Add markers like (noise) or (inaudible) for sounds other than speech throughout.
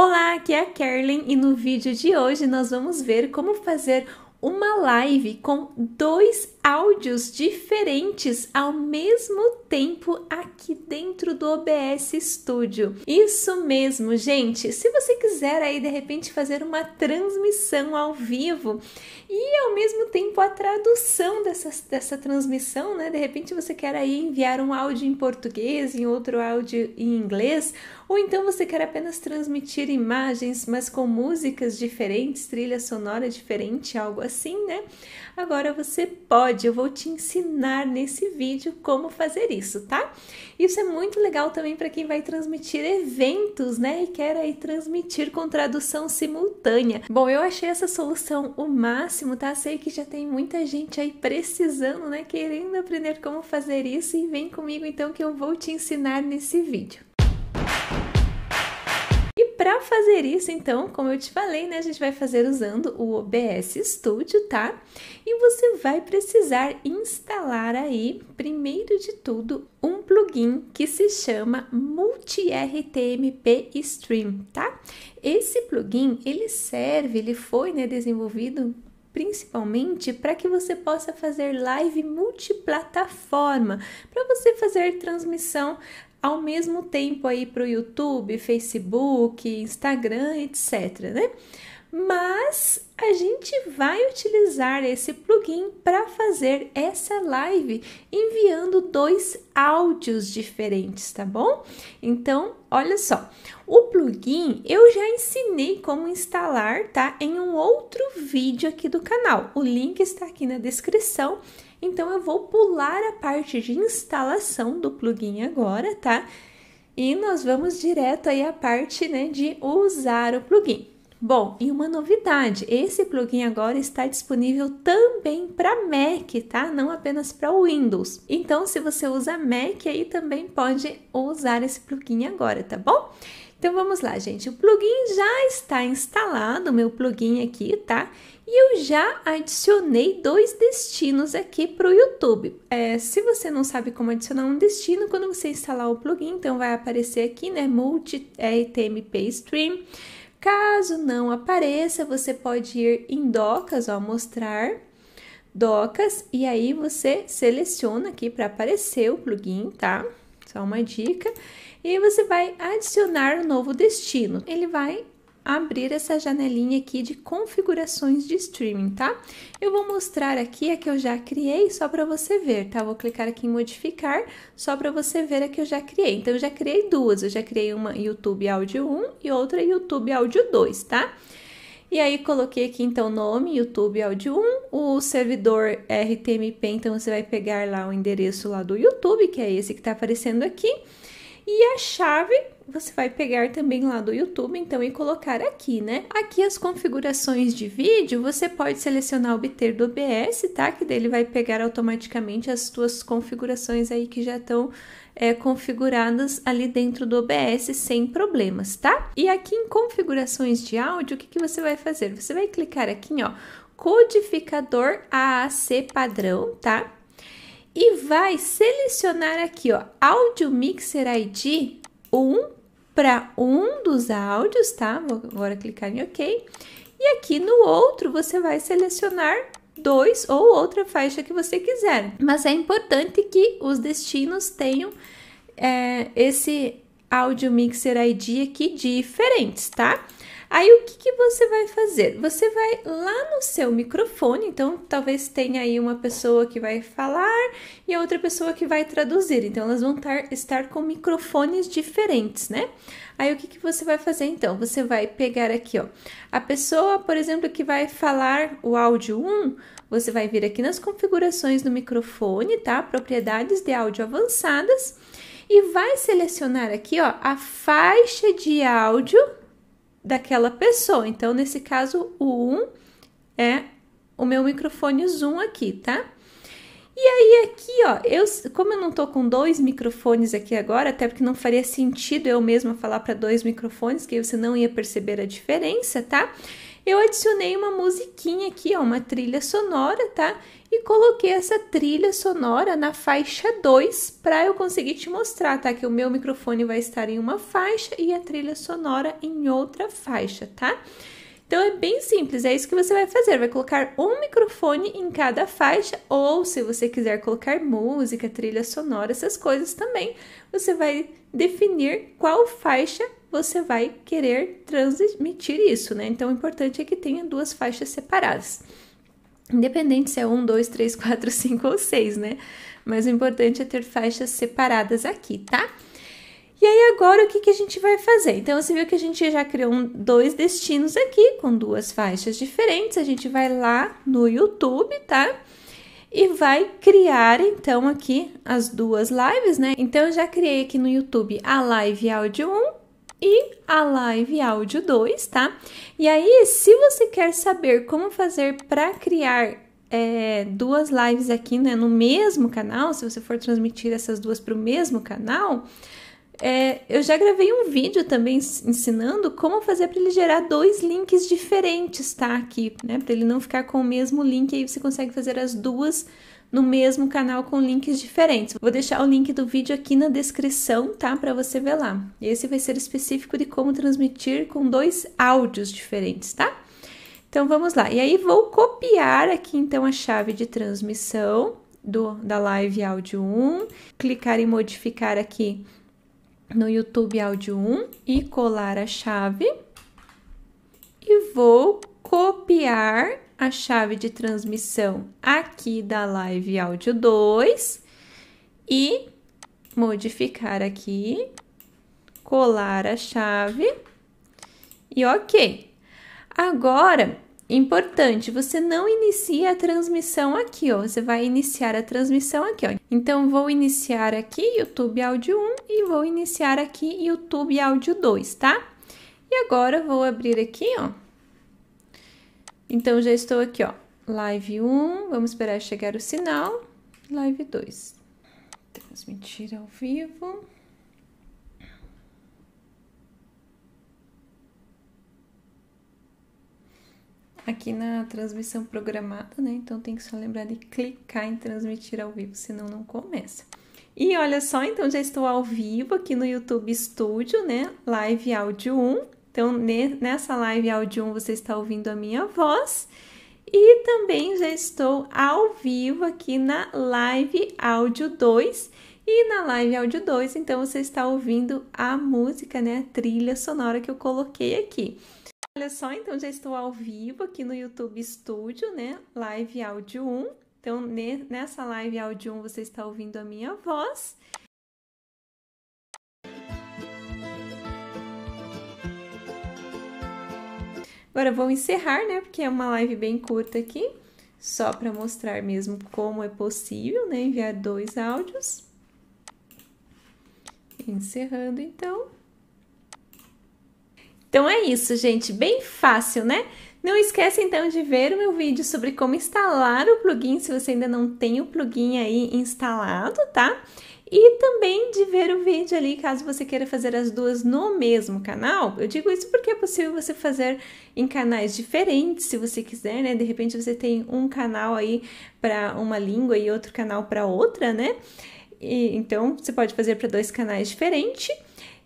Olá, aqui é a Kerlin e no vídeo de hoje nós vamos ver como fazer uma live com dois áudios diferentes ao mesmo tempo tempo aqui dentro do OBS Studio. Isso mesmo, gente. Se você quiser aí de repente fazer uma transmissão ao vivo e ao mesmo tempo a tradução dessa, dessa transmissão, né? De repente você quer aí enviar um áudio em português e outro áudio em inglês, ou então você quer apenas transmitir imagens, mas com músicas diferentes, trilha sonora diferente, algo assim, né? Agora você pode. Eu vou te ensinar nesse vídeo como fazer isso isso, tá? Isso é muito legal também para quem vai transmitir eventos, né? E quer aí transmitir com tradução simultânea. Bom, eu achei essa solução o máximo, tá? Sei que já tem muita gente aí precisando, né? Querendo aprender como fazer isso e vem comigo então que eu vou te ensinar nesse vídeo para fazer isso, então, como eu te falei, né, a gente vai fazer usando o OBS Studio, tá? E você vai precisar instalar aí, primeiro de tudo, um plugin que se chama Multi-RTMP Stream, tá? Esse plugin, ele serve, ele foi né, desenvolvido principalmente para que você possa fazer live multiplataforma, para você fazer transmissão ao mesmo tempo aí para o YouTube, Facebook, Instagram, etc. Né? mas a gente vai utilizar esse plugin para fazer essa live enviando dois áudios diferentes, tá bom? Então, olha só, o plugin eu já ensinei como instalar, tá? Em um outro vídeo aqui do canal. O link está aqui na descrição. Então, eu vou pular a parte de instalação do plugin agora, tá? E nós vamos direto aí à parte né, de usar o plugin. Bom, e uma novidade, esse plugin agora está disponível também para Mac, tá? Não apenas para Windows. Então, se você usa Mac, aí também pode usar esse plugin agora, tá bom? Então vamos lá, gente. O plugin já está instalado, o meu plugin aqui, tá? E eu já adicionei dois destinos aqui para o YouTube. É, se você não sabe como adicionar um destino, quando você instalar o plugin, então vai aparecer aqui, né? Multi RTMP é, Stream. Caso não apareça, você pode ir em docas, ó, mostrar docas e aí você seleciona aqui para aparecer o plugin, tá? Só uma dica. E você vai adicionar um novo destino. Ele vai abrir essa janelinha aqui de configurações de streaming, tá? Eu vou mostrar aqui a que eu já criei só para você ver, tá? Vou clicar aqui em modificar só para você ver a que eu já criei. Então, eu já criei duas, eu já criei uma YouTube Áudio 1 e outra YouTube Áudio 2, tá? E aí coloquei aqui então o nome, YouTube Áudio 1, o servidor RTMP, então você vai pegar lá o endereço lá do YouTube, que é esse que está aparecendo aqui. E a chave você vai pegar também lá do YouTube, então, e colocar aqui, né? Aqui as configurações de vídeo, você pode selecionar obter do OBS, tá? Que dele vai pegar automaticamente as suas configurações aí que já estão é, configuradas ali dentro do OBS sem problemas, tá? E aqui em configurações de áudio, o que, que você vai fazer? Você vai clicar aqui, ó, codificador AAC padrão, tá? e vai selecionar aqui, ó, áudio Mixer ID 1 para um dos áudios, tá? Vou agora clicar em OK. E aqui no outro você vai selecionar dois ou outra faixa que você quiser. Mas é importante que os destinos tenham é, esse áudio mixer ID aqui diferentes, tá? Aí o que, que você vai fazer? Você vai lá no seu microfone, então talvez tenha aí uma pessoa que vai falar e a outra pessoa que vai traduzir. Então elas vão tar, estar com microfones diferentes, né? Aí o que, que você vai fazer então? Você vai pegar aqui, ó, a pessoa, por exemplo, que vai falar o áudio 1, você vai vir aqui nas configurações do microfone, tá? Propriedades de áudio avançadas e vai selecionar aqui, ó, a faixa de áudio daquela pessoa. Então, nesse caso, o 1 é o meu microfone Zoom aqui, tá? E aí aqui, ó, eu, como eu não tô com dois microfones aqui agora, até porque não faria sentido eu mesma falar para dois microfones, que você não ia perceber a diferença, tá? eu adicionei uma musiquinha aqui, ó, uma trilha sonora, tá? E coloquei essa trilha sonora na faixa 2 para eu conseguir te mostrar, tá? Que o meu microfone vai estar em uma faixa e a trilha sonora em outra faixa, tá? Então é bem simples, é isso que você vai fazer. Vai colocar um microfone em cada faixa, ou se você quiser colocar música, trilha sonora, essas coisas também, você vai definir qual faixa você vai querer transmitir isso, né? Então o importante é que tenha duas faixas separadas. Independente se é um, dois, três, quatro, (laughs) cinco ou seis, né? Mas o importante é ter faixas separadas aqui, tá? E aí agora o que, que a gente vai fazer? Então você viu que a gente já criou um, dois destinos aqui com duas faixas diferentes. A gente vai lá no YouTube, tá? E vai criar então aqui as duas lives, né? Então eu já criei aqui no YouTube a live áudio 1 e a live áudio 2, tá? E aí, se você quer saber como fazer para criar é, duas lives aqui né, no mesmo canal, se você for transmitir essas duas para o mesmo canal, é, eu já gravei um vídeo também ensinando como fazer para ele gerar dois links diferentes, tá? Aqui, né? Para ele não ficar com o mesmo link, aí você consegue fazer as duas no mesmo canal com links diferentes. Vou deixar o link do vídeo aqui na descrição, tá? Para você ver lá. Esse vai ser específico de como transmitir com dois áudios diferentes, tá? Então vamos lá. E aí vou copiar aqui então a chave de transmissão do da live áudio 1, clicar em modificar aqui no YouTube Áudio 1 e colar a chave. E vou copiar a chave de transmissão aqui da Live Áudio 2 e modificar aqui, colar a chave e ok. Agora Importante, você não inicia a transmissão aqui, ó. Você vai iniciar a transmissão aqui, ó. Então, vou iniciar aqui YouTube áudio 1 e vou iniciar aqui YouTube áudio 2, tá? E agora, vou abrir aqui, ó. Então, já estou aqui, ó. Live 1, vamos esperar chegar o sinal. Live 2. Transmitir ao vivo. aqui na transmissão programada, né? Então tem que só lembrar de clicar em transmitir ao vivo, senão não começa. E olha só, então já estou ao vivo aqui no YouTube Studio, né? Live áudio 1. Então nessa live áudio 1 você está ouvindo a minha voz. E também já estou ao vivo aqui na live áudio 2. E na live áudio 2, então você está ouvindo a música, né, a trilha sonora que eu coloquei aqui. Olha só, então já estou ao vivo aqui no YouTube Studio, né? Live áudio 1. Então, nessa live áudio 1 você está ouvindo a minha voz. Agora vou encerrar, né? Porque é uma live bem curta aqui, só para mostrar mesmo como é possível, né? Enviar dois áudios. Encerrando então. Então é isso, gente, bem fácil, né? Não esqueça então de ver o meu vídeo sobre como instalar o plugin, se você ainda não tem o plugin aí instalado, tá? E também de ver o vídeo ali, caso você queira fazer as duas no mesmo canal. Eu digo isso porque é possível você fazer em canais diferentes, se você quiser, né? De repente você tem um canal aí para uma língua e outro canal para outra, né? E, então você pode fazer para dois canais diferentes.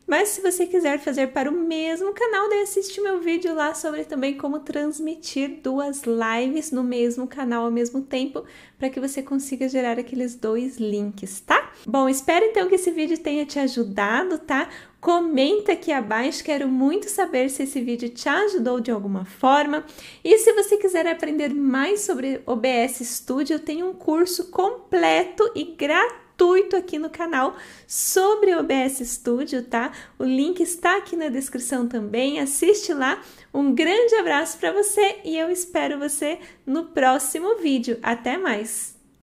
Mas se você quiser fazer para o mesmo canal, daí assiste meu vídeo lá sobre também como transmitir duas lives no mesmo canal ao mesmo tempo, para que você consiga gerar aqueles dois links, tá? Bom, espero então que esse vídeo tenha te ajudado, tá? Comenta aqui abaixo, quero muito saber se esse vídeo te ajudou de alguma forma. E se você quiser aprender mais sobre OBS Studio, eu tenho um curso completo e gratuito gratuito aqui no canal sobre OBS Studio, tá? O link está aqui na descrição também. Assiste lá. Um grande abraço para você e eu espero você no próximo vídeo. Até mais!